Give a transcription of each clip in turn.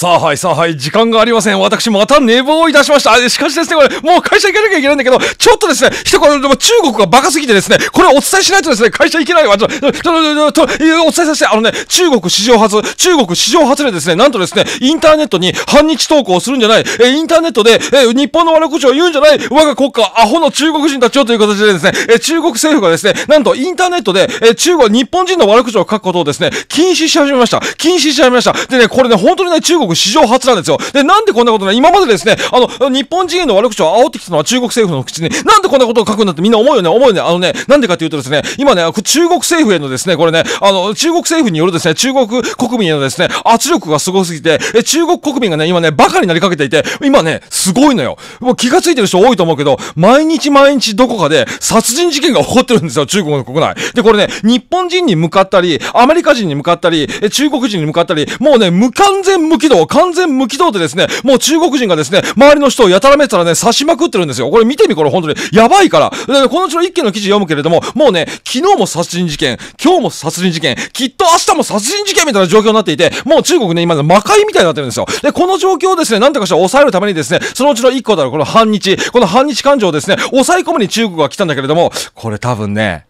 さあはいさあはい、時間がありません。私また寝坊いたしました。しかしですね、これ、もう会社行かなきゃいけないんだけど、ちょっとですね、一言でも中国がバカすぎてですね、これお伝えしないとですね、会社行けないわ。ちょ、ちょ、ちょ、ちょ、お伝えさせて、あのね、中国史上初、中国史上初でですね、なんとですね、インターネットに反日投稿するんじゃない、え、インターネットで、え、日本の悪口を言うんじゃない、我が国家、アホの中国人たちをという形でですね、え、中国政府がですね、なんとインターネットで、え、中国、日本人の悪口を書くことをですね、禁止し始めました。禁止し始めました。でね、これね、本当にね、中国史上初なんですよ。で、なんでこんなことい。今までですね、あの、日本人への悪口を煽ってきたのは中国政府の口に、なんでこんなことを書くんだってみんな思うよね、思うよね。あのね、なんでかっていうとですね、今ね、中国政府へのですね、これね、あの、中国政府によるですね、中国国民へのですね、圧力がすごすぎて、え、中国国民がね、今ね、バカになりかけていて、今ね、すごいのよ。もう気がついてる人多いと思うけど、毎日毎日どこかで殺人事件が起こってるんですよ、中国の国内。で、これね、日本人に向かったり、アメリカ人に向かったり、え、中国人に向かったり、もうね、無完全無軌道を完全無軌道でですね、もう中国人がですね、周りの人をやたらめたらね、刺しまくってるんですよ。これ見てみ、これ本当に。やばいから。で、このうちの一件の記事読むけれども、もうね、昨日も殺人事件、今日も殺人事件、きっと明日も殺人事件みたいな状況になっていて、もう中国ね、今ね、魔界みたいになってるんですよ。で、この状況をですね、なんとかして抑えるためにですね、そのうちの一個だろこの反日、この反日感情をですね、抑え込むに中国が来たんだけれども、これ多分ね、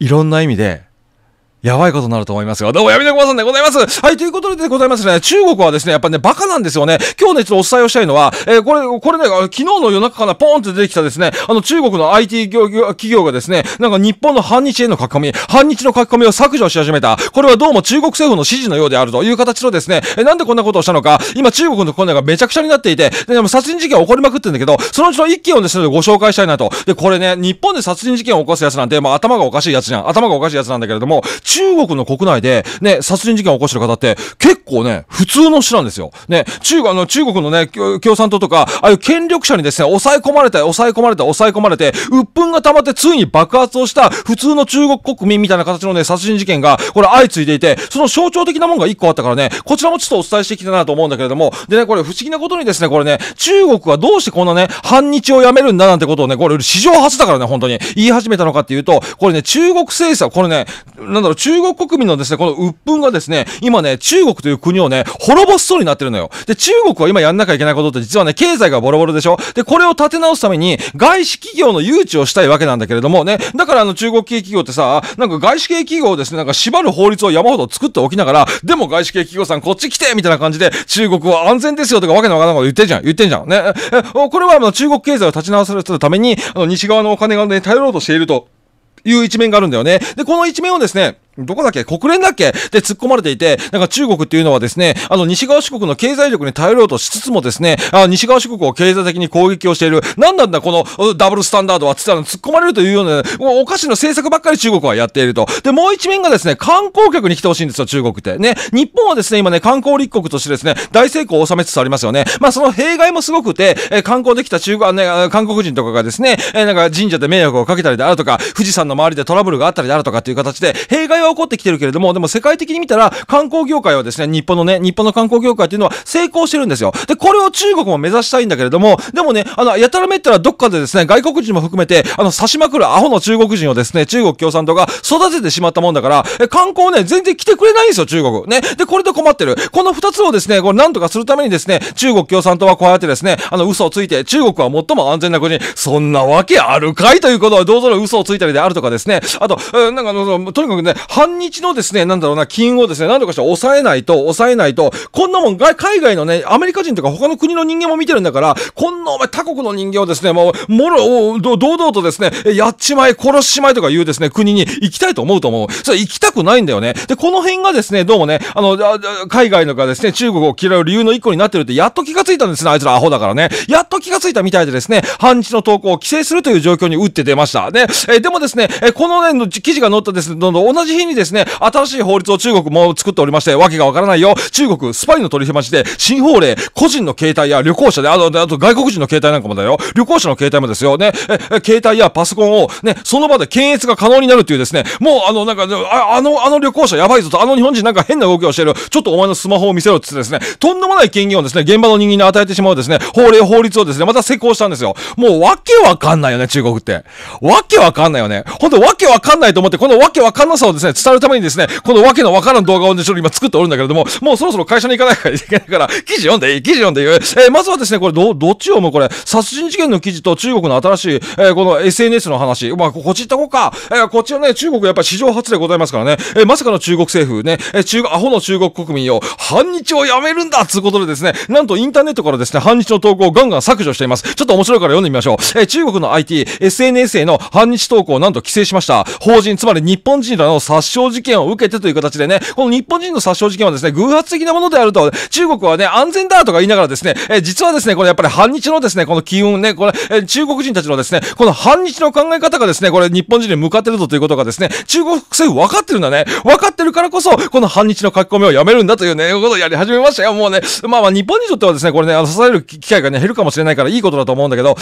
いろんな意味で、やばいことになると思いますが、どうも、闇のごさんでございます。はい、ということでございますね、中国はですね、やっぱね、バカなんですよね。今日ね、ちょっとお伝えをしたいのは、えー、これ、これね、昨日の夜中からポーンって出てきたですね、あの、中国の IT 業企業がですね、なんか日本の反日への書き込み、反日の書き込みを削除し始めた。これはどうも中国政府の指示のようであるという形のですね、えー、なんでこんなことをしたのか、今中国のコネがめちゃくちゃになっていて、で、でも殺人事件起こりまくってんだけど、そのうちの一件をですね、ご紹介したいなと。で、これね、日本で殺人事件を起こすやつなんて、まあ頭がおかしいやつじゃん。頭がおかしいやつなんだけれども、中国の国内で、ね、殺人事件を起こしてる方って、結構ね、普通の人なんですよ。ね、中国、あの、中国のね、共産党とか、ああいう権力者にですね、抑え込まれて、抑え込まれて、抑え込まれて、鬱憤が溜まって、ついに爆発をした普通の中国国民みたいな形のね、殺人事件が、これ相次いでいて、その象徴的なもんが1個あったからね、こちらもちょっとお伝えしてきたなと思うんだけれども、でね、これ不思議なことにですね、これね、中国はどうしてこんなね、反日をやめるんだなんてことをね、これ史上初だからね、本当に言い始めたのかっていうと、これね、中国政策、これね、なんだろう、中国国民のですね、この鬱憤がですね、今ね、中国という国をね、滅ぼしそうになってるのよ。で、中国は今やんなきゃいけないことって実はね、経済がボロボロでしょで、これを立て直すために、外資企業の誘致をしたいわけなんだけれどもね、だからあの中国系企業ってさ、なんか外資系企業をですね、なんか縛る法律を山ほど作っておきながら、でも外資系企業さんこっち来てみたいな感じで、中国は安全ですよとかわけのわからないこと言ってんじゃん。言ってんじゃん。ね。これはあの中国経済を立ち直させるために、あの西側のお金がね、頼ろうとしているという一面があるんだよね。で、この一面をですね、どこだっけ国連だっけで突っ込まれていて、なんか中国っていうのはですね、あの西側諸国の経済力に頼ろうとしつつもですね、あ西側諸国を経済的に攻撃をしている。なんなんだこのダブルスタンダードはつったら突っ込まれるというような、おかしな政策ばっかり中国はやっていると。で、もう一面がですね、観光客に来てほしいんですよ、中国って。ね、日本はですね、今ね、観光立国としてですね、大成功を収めつつありますよね。まあその弊害もすごくて、え観光できた中国、ね、韓国人とかがですね、えなんか神社で迷惑をかけたりであるとか、富士山の周りでトラブルがあったりであるとかっていう形で、弊害は起こってきてるけれども、でも世界的に見たら観光業界はですね、日本のね、日本の観光業界っていうのは成功してるんですよ。で、これを中国も目指したいんだけれども、でもね、あの、やたらめったらどっかでですね、外国人も含めて、あの、刺しまくるアホの中国人をですね、中国共産党が育ててしまったもんだから、え、観光ね、全然来てくれないんですよ、中国。ね。で、これで困ってる。この二つをですね、これ何とかするためにですね、中国共産党はこうやってですね、あの、嘘をついて、中国は最も安全な国、そんなわけあるかいということは、どうぞ嘘をついたりであるとかですね、あと、えー、なんかあの、とにかくね、反日のですね、なんだろうな、金をですね、何とかして抑えないと、抑えないと、こんなもん、海外のね、アメリカ人とか他の国の人間も見てるんだから、こんなお前他国の人間をですね、もう、もろ、堂々とですね、やっちまえ、殺しまえとかいうですね、国に行きたいと思うと思う。それ行きたくないんだよね。で、この辺がですね、どうもね、あの、海外のがですね、中国を嫌う理由の一個になってるって、やっと気がついたんですね、あいつらアホだからね。やっと気がついたみたいでですね、反日の投稿を規制するという状況に打って出ました。で、えでもですね、えこのね、記事が載ったですね、同じ日ににですね、新しい法律を中国も作っておりまして、わけがわからないよ。中国、スパイの取り締まで、新法令、個人の携帯や旅行者で、あと、あと外国人の携帯なんかもだよ。旅行者の携帯もですよ。ね、え、携帯やパソコンを、ね、その場で検閲が可能になるっていうですね、もうあの、なんか、ああの、あの旅行者やばいぞと、あの日本人なんか変な動きをしてる。ちょっとお前のスマホを見せろってですね、とんでもない権限をですね、現場の人間に与えてしまうですね、法令、法律をですね、また施行したんですよ。もうわけわかんないよね、中国って。わけわかんないよね。ほんとわけわかんないと思って、このわけわかんなさをですね、伝えるためにですね、このわけのわからん動画をね、ちょっと今作っておるんだけれども、もうそろそろ会社に行かないからいけないから、記事読んでいい記事読んでいいえー、まずはですね、これど、どっちをもこれ、殺人事件の記事と中国の新しい、えー、この SNS の話、まあ、こっち行ったこうか。えー、こっちはね、中国やっぱ史上初でございますからね、えまさかの中国政府ね、え中、アホの中国国民を、反日をやめるんだつうことでですね、なんとインターネットからですね、反日の投稿をガンガン削除しています。ちょっと面白いから読んでみましょう。え中国の IT、SNS への反日投稿をなんと規制しました。法人、つまり日本人らの殺殺傷事件を受けてという形でね、この日本人の殺傷事件はですね、偶発的なものであると、中国はね、安全だとか言いながらですね、え実はですね、これやっぱり反日のですね、この機運ね、これ、え中国人たちのですね、この反日の考え方がですね、これ日本人に向かってるぞということがですね、中国政府分かってるんだね。分かってるからこそ、この反日の書き込みをやめるんだというね、ことをやり始めましたよ。もうね、まあまあ日本にとってはですね、これね、あの、支える機会がね、減るかもしれないからいいことだと思うんだけど、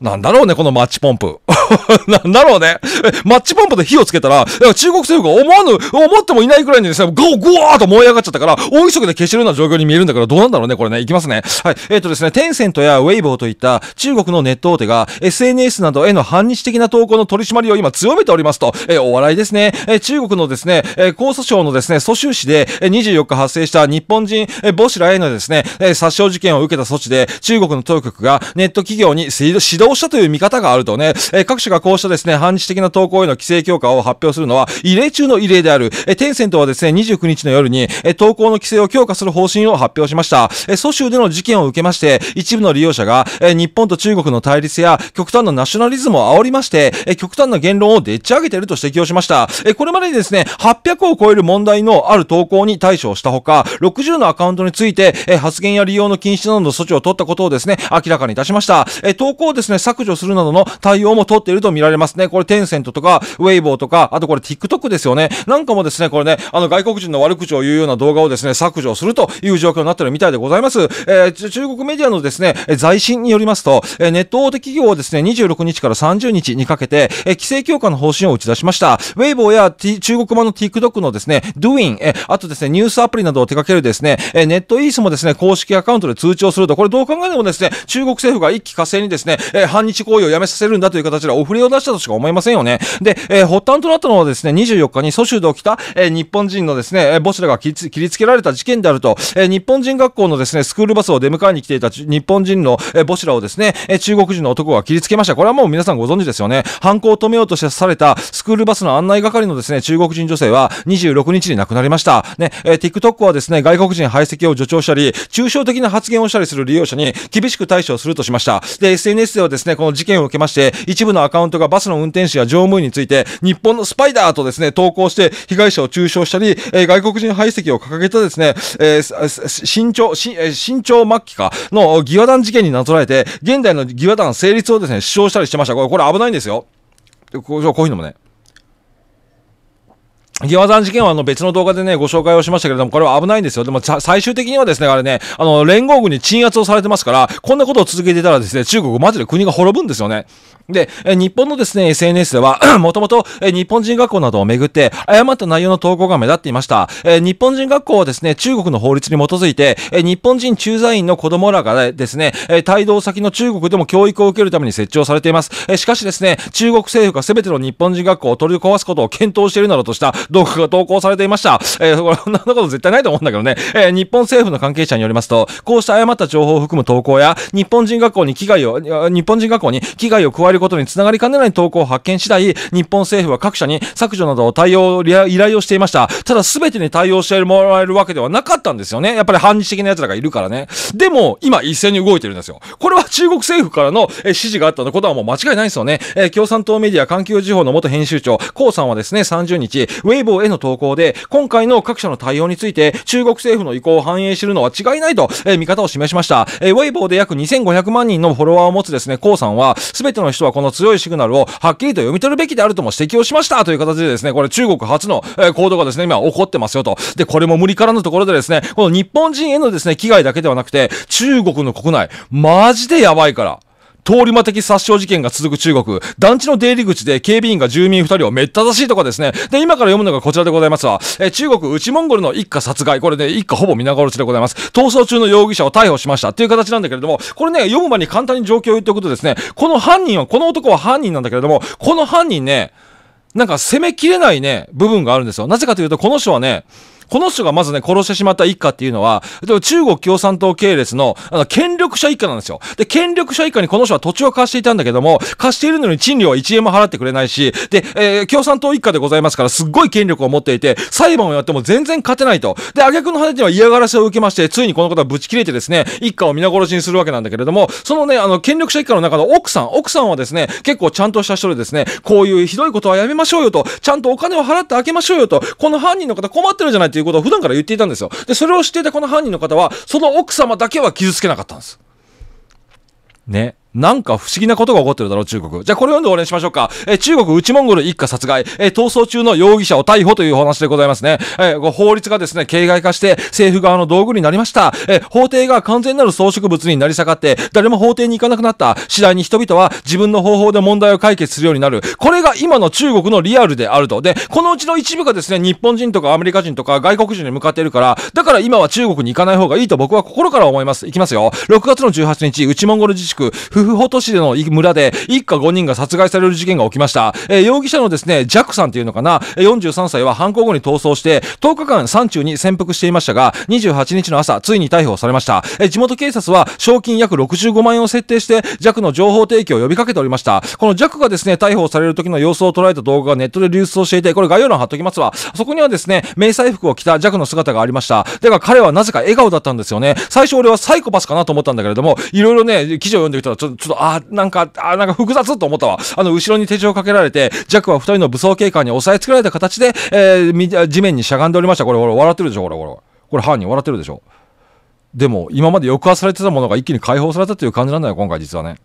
なんだろうね、このマッチポンプ。なんだろうね。マッチポンプで火をつけたら、中国政府が思わぬ、思ってもいないくらいにですね、ゴーゴーと燃え上がっちゃったから、大急ぎで消してるような状況に見えるんだから、どうなんだろうね、これね。いきますね。はい。えっ、ー、とですね、テンセントやウェイボーといった中国のネット大手が、SNS などへの反日的な投稿の取り締まりを今強めておりますと、えー、お笑いですね。えー、中国のですね、えー、江蘇省のですね、蘇州市で、え24日発生した日本人、えー、母子らへのですね、えー、殺傷事件を受けた措置で、中国の当局がネット企業に指導倒したという見方があるとね、え各種がこうしたですね、反日的な投稿への規制強化を発表するのは異例中の異例である。えテンセントはですね、29日の夜に、え投稿の規制を強化する方針を発表しました。え蘇州での事件を受けまして、一部の利用者が、え日本と中国の対立や極端なナショナリズムを煽りまして、え極端な言論をでっち上げていると指摘をしました。えこれまでにですね、800を超える問題のある投稿に対処をしたほか、60のアカウントについて、え発言や利用の禁止などの措置を取ったことをですね、明らかにいたしました。え投稿をですね、削除するなどの対応も取っていると見られますね。これ、テンセントとか、ウェイボーとか、あとこれ、TikTok ですよね。なんかもですね、これね、あの、外国人の悪口を言うような動画をですね、削除するという状況になってるみたいでございます。えー、中国メディアのですね、財信によりますと、えー、ネット大手企業をですね、26日から30日にかけて、えー、規制強化の方針を打ち出しました。ウェイボーや、T、中国版の TikTok のですね、Doing、えー、あとですね、ニュースアプリなどを手掛けるですね、えー、ネットイースもですね、公式アカウントで通知をすると、これどう考えてもですね、中国政府が一気火星にですね、えー、反日行為をやめさせるんだという形でお触れを出したとしか思いませんよね。で、えー、発端となったのはですね、24日に蘇州で起きた、えー、日本人のですね、えボシラが切りつけられた事件であると、えー、日本人学校のですね、スクールバスを出迎えに来ていた日本人の、えボシラをですね、え中国人の男が切りつけました。これはもう皆さんご存知ですよね。犯行を止めようとしてされたスクールバスの案内係のですね、中国人女性は26日に亡くなりました。ね、えー、TikTok はですね、外国人排斥を助長したり、抽象的な発言をしたりする利用者に厳しく対処するとしました。で、SNS ではですねですね、この事件を受けまして、一部のアカウントがバスの運転手や乗務員について、日本のスパイダーとですね、投稿して、被害者を中傷したり、えー、外国人排斥を掲げたですね、えー、新潮、新潮末期かの疑話団事件になぞらえて、現代の疑話団成立をですね、主張したりしてました。これ、これ危ないんですよ。こういうのもね。ギワさ事件はあの別の動画でね、ご紹介をしましたけれども、これは危ないんですよ。でも、最終的にはですね、あれね、あの、連合軍に鎮圧をされてますから、こんなことを続けてたらですね、中国マジで国が滅ぶんですよね。で、日本のですね、SNS では、もともと日本人学校などをめぐって、誤った内容の投稿が目立っていました。日本人学校はですね、中国の法律に基づいて、日本人駐在員の子供らがですね、帯同先の中国でも教育を受けるために設置をされています。しかしですね、中国政府が全ての日本人学校を取り壊すことを検討しているなどとした動画が投稿されていました。えー、こんなこと絶対ないと思うんだけどね。えー、日本政府の関係者によりますと、こうした誤った情報を含む投稿や、日本人学校に危害を、日本人学校に危害を加えることにつながりかねない投稿を発見次第、日本政府は各社に削除などを対応、依頼をしていました。ただ全てに対応してもらえるわけではなかったんですよね。やっぱり反日的な奴らがいるからね。でも、今一斉に動いてるんですよ。これは中国政府からの、え指示があったのことはもう間違いないんですよね。えー、共産党メディア環球時報の元編集長、コウさんはですね、30日、ウェイイボーへの投稿で、今回の各社の対応について、中国政府の意向を反映するのは違いないと、えー、見方を示しました。えー、ウェイボーで約2500万人のフォロワーを持つですね、コウさんは、すべての人はこの強いシグナルをはっきりと読み取るべきであるとも指摘をしましたという形でですね、これ中国初の、えー、行動がですね、今起こってますよと。で、これも無理からのところでですね、この日本人へのですね、危害だけではなくて、中国の国内、マジでやばいから。通り魔的殺傷事件が続く中国、団地の出入り口で警備員が住民2人をめった刺しいとかですね。で、今から読むのがこちらでございますわ。え中国内モンゴルの一家殺害。これね、一家ほぼ皆殺しでございます。逃走中の容疑者を逮捕しましたっていう形なんだけれども、これね、読む前に簡単に状況を言っておくとですね、この犯人は、この男は犯人なんだけれども、この犯人ね、なんか攻めきれないね、部分があるんですよ。なぜかというと、この人はね、この人がまずね、殺してしまった一家っていうのは、中国共産党系列の、あの、権力者一家なんですよ。で、権力者一家にこの人は土地を貸していたんだけども、貸しているのに賃料は1円も払ってくれないし、で、えー、共産党一家でございますから、すっごい権力を持っていて、裁判をやっても全然勝てないと。で、挙句の果てには嫌がらせを受けまして、ついにこの方はぶち切れてですね、一家を皆殺しにするわけなんだけれども、そのね、あの、権力者一家の中の奥さん、奥さんはですね、結構ちゃんとした人でですね、こういうひどいことはやめましょうよと、ちゃんとお金を払ってあげましょうよと、この犯人の方困ってるじゃないってということを普段から言っていたんですよ。で、それを知っていたこの犯人の方は、その奥様だけは傷つけなかったんです。ね。なんか不思議なことが起こってるだろう、中国。じゃあこれ読んで終わりにしましょうか。えー、中国内モンゴル一家殺害、えー、逃走中の容疑者を逮捕という話でございますね。えー、法律がですね、形骸化して政府側の道具になりました。え法廷が完全なる装飾物になり下がって、誰も法廷に行かなくなった。次第に人々は自分の方法で問題を解決するようになる。これが今の中国のリアルであると。で、このうちの一部がですね、日本人とかアメリカ人とか外国人に向かっているから、だから今は中国に行かない方がいいと僕は心から思います。いきますよ。6月の18日、内モンゴル自治区、クフホト市の村で一家5人が殺害される事件が起きました。えー、容疑者のですね、ジャックさんっていうのかな、43歳は犯行後に逃走して、10日間山中に潜伏していましたが、28日の朝、ついに逮捕されました。えー、地元警察は賞金約65万円を設定して、ジャックの情報提供を呼びかけておりました。このジャックがですね、逮捕される時の様子を捉えた動画がネットで流出をしていて、これ概要欄貼っときますわ。そこにはですね、迷彩服を着たジャックの姿がありました。だが彼はなぜか笑顔だったんですよね。最初俺はサイコパスかなと思ったんだけれども、いろいろね、記事を読んできたらちょっと、あ、なんか、あ、なんか複雑と思ったわ。あの、後ろに手錠をかけられて、ジャックは二人の武装警官に押さえつけられた形で、えー、地面にしゃがんでおりました。これ、笑ってるでしょ、これ、これ。これ、犯人笑ってるでしょ。でも、今まで抑圧されてたものが一気に解放されたという感じなんだよ、今回実はね。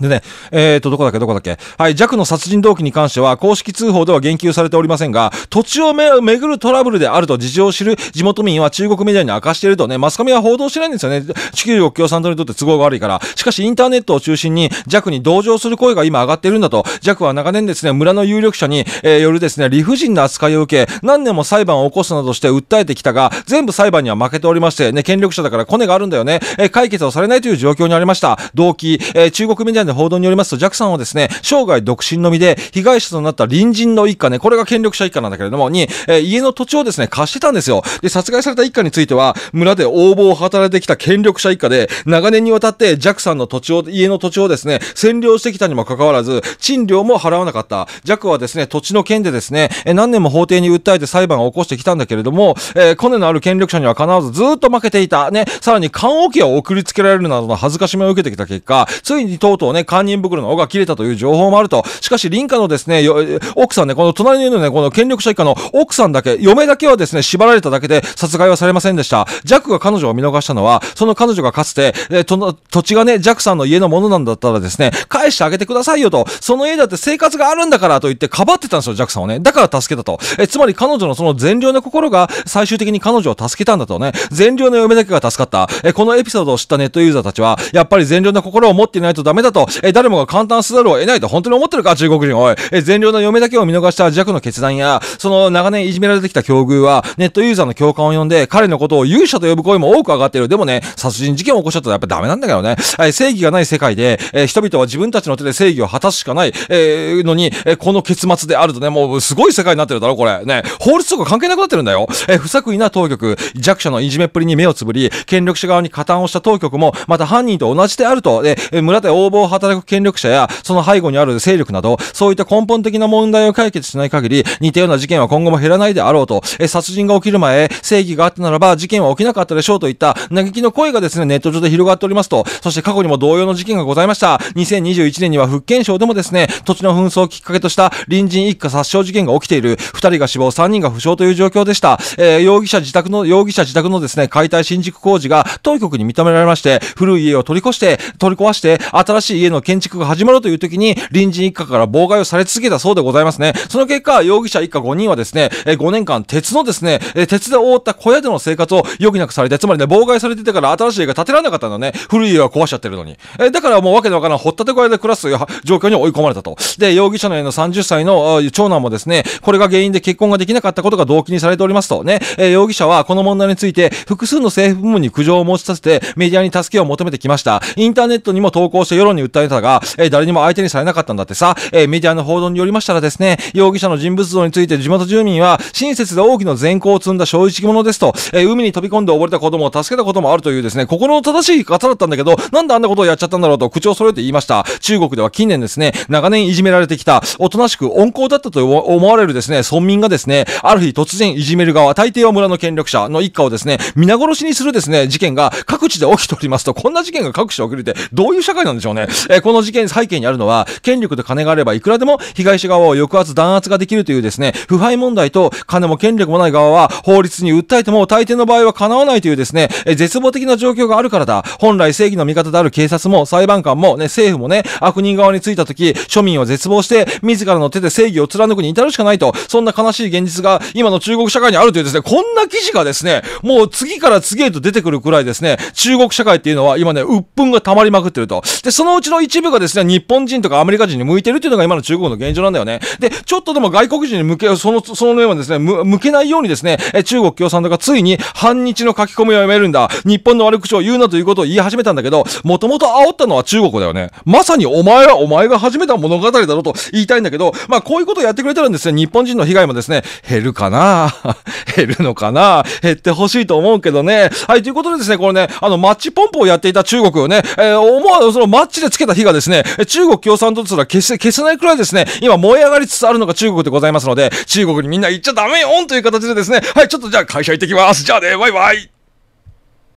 でね、えーと、どこだっけどこだっけはい、弱の殺人動機に関しては、公式通報では言及されておりませんが、土地をめぐるトラブルであると事情を知る地元民は中国メディアに明かしているとね、マスコミは報道しないんですよね。地球国共産党にとって都合が悪いから。しかし、インターネットを中心に弱に同情する声が今上がっているんだと、弱は長年ですね、村の有力者に、えー、よるですね、理不尽な扱いを受け、何年も裁判を起こすなどして訴えてきたが、全部裁判には負けておりまして、ね、権力者だからコネがあるんだよね。えー、解決をされないという状況にありました。動機、えー、中国メディアで報道によりますと、ジャクさんはですね、生涯独身のみで、被害者となった隣人の一家ね、これが権力者一家なんだけれども、に、えー、家の土地をですね、貸してたんですよ。で、殺害された一家については、村で応募を働いてきた権力者一家で、長年にわたってジャクさんの土地を、家の土地をですね、占領してきたにもかかわらず、賃料も払わなかった。ジャクはですね、土地の件でですね、えー、何年も法廷に訴えて裁判を起こしてきたんだけれども、えー、コネのある権力者にはかなわずずっと負けていた。ね、さらに棺桶を送りつけられるなどの恥ずかしめを受けてきた結果、ついにとうとうね、堪忍袋の尾が切れたという情報もあると。しかし、林家のですね、奥さんね、この隣にいるね、この権力者以下の奥さんだけ、嫁だけはですね、縛られただけで殺害はされませんでした。ジャックが彼女を見逃したのは、その彼女がかつて、えー、土地がね、ジャックさんの家のものなんだったらですね、返してあげてくださいよと、その家だって生活があるんだからと言ってかばってたんですよ、ジャックさんをね。だから助けたと。えつまり彼女のその善良な心が最終的に彼女を助けたんだとね、善良な嫁だけが助かった。えこのエピソードを知ったネットユーザーたちは、やっぱり善良な心を持っていないとダメだと、と、え誰もが簡単せざるを得ないと本当に思ってるか、中国人、おい。え善良な嫁だけを見逃した弱の決断や、その長年いじめられてきた境遇は、ネットユーザーの共感を呼んで、彼のことを勇者と呼ぶ声も多く上がっている。でもね、殺人事件を起こしちゃったらやっぱダメなんだけどね。え正義がない世界で、え人々は自分たちの手で正義を果たすしかない、えのに、えこの結末であるとね、もうすごい世界になってるだろ、これ。ね、法律とか関係なくなってるんだよ。え不作為な当局、弱者のいじめっぷりに目をつぶり、権力者側に加担をした当局も、また犯人と同じであると、え村で横暴働く権力者や、その背後にある勢力など、そういった根本的な問題を解決しない限り、似たような事件は今後も減らないであろうと、え殺人が起きる前、正義があったならば事件は起きなかったでしょうといった嘆きの声がですね、ネット上で広がっておりますと、そして過去にも同様の事件がございました。2021年には福建省でもですね、土地の紛争をきっかけとした隣人一家殺傷事件が起きている、2人が死亡、3人が負傷という状況でした。えー、容疑者自宅の、容疑者自宅のですね、解体新築工事が当局に認められまして、古い家を取り越して、取り壊して、新しい家の建築が始まるという時に、隣人一家から妨害をされ続けたそうでございますね。その結果、容疑者一家5人はですね、え5年間鉄のですね、え鉄で覆った小屋での生活を余儀なくされて、つまりね、妨害されててから新しい家が建てられなかったんだね。古い家は壊しちゃってるのに。えだからもうわけのわからん、掘ったて小屋で暮らす状況に追い込まれたと。で、容疑者の家の30歳の長男もですね、これが原因で結婚ができなかったことが動機にされておりますとね、え容疑者はこの問題について複数の政府部門に苦情を持ち立ててメディアに助けを求めてきました。インターネットにも投稿して世論に訴えたが、えー、誰にも相手にされなかったんだってさ、えー、メディアの報道によりましたらですね、容疑者の人物像について地元住民は、親切で大きな善行を積んだ正直者ですと、えー、海に飛び込んで溺れた子供を助けたこともあるというですね、心の正しい方だったんだけど、なんであんなことをやっちゃったんだろうと口を揃えて言いました。中国では近年ですね、長年いじめられてきた、おとなしく温厚だったと思われるですね、村民がですね、ある日突然いじめる側、大抵は村の権力者の一家をですね、皆殺しにするですね、事件が各地で起きておりますと、こんな事件が各地で起きるって、どういう社会なんでしょうね。えー、この事件背景にあるのは、権力と金があればいくらでも被害者側を抑圧、弾圧ができるというですね、腐敗問題と金も権力もない側は法律に訴えても大抵の場合は叶わないというですね、えー、絶望的な状況があるからだ。本来正義の味方である警察も裁判官もね、政府もね、悪人側についた時、庶民は絶望して、自らの手で正義を貫くに至るしかないと、そんな悲しい現実が今の中国社会にあるというですね、こんな記事がですね、もう次から次へと出てくるくらいですね、中国社会っていうのは今ね、鬱憤が溜まりまくってると。で、そのうちちの一部がですね、日本人とかアメリカ人に向いてるっていうのが今の中国の現状なんだよね。で、ちょっとでも外国人に向け、その、その面はですね、向けないようにですね、中国共産党がついに反日の書き込みをやめるんだ。日本の悪口を言うなということを言い始めたんだけど、もともと煽ったのは中国だよね。まさにお前はお前が始めた物語だろと言いたいんだけど、まあこういうことをやってくれたらですね、日本人の被害もですね、減るかな 減るのかな減ってほしいと思うけどね。はい、ということでですね、これね、あの、マッチポンプをやっていた中国をね、えー、思わずそのマッチでつけた火がですね、中国共産党すら消せ、消せないくらいですね、今燃え上がりつつあるのが中国でございますので、中国にみんな行っちゃダメよんという形でですね、はい、ちょっとじゃあ会社行ってきます。じゃあね、バイバイ。